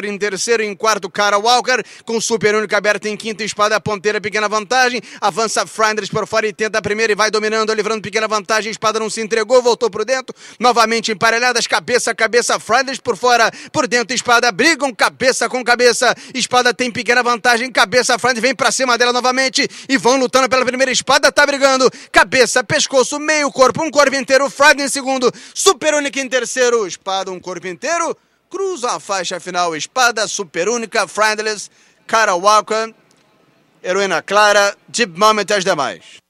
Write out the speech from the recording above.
para em terceiro, em quarto, Cara Walker, com super único aberto em quinto, espada ponteira, pequena vantagem, avança Frinders por fora e tenta a primeira e vai dominando, livrando pequena vantagem, espada não se entregou, voltou por dentro, novamente emparelhadas, cabeça a cabeça, Frinders por fora, por dentro, espada brigam, cabeça com cabeça, espada tem pequena vantagem, cabeça, Frinders vem para cima dela novamente e vão lutando pela primeira espada, tá brigando, cabeça, pescoço, meio corpo, um corpo inteiro, Frinders em segundo, super único em terceiro, espada, um corpo inteiro, cruza a faixa final espada super única Friendless, Cara Walker, Heroína Clara, Deep Moment e as demais.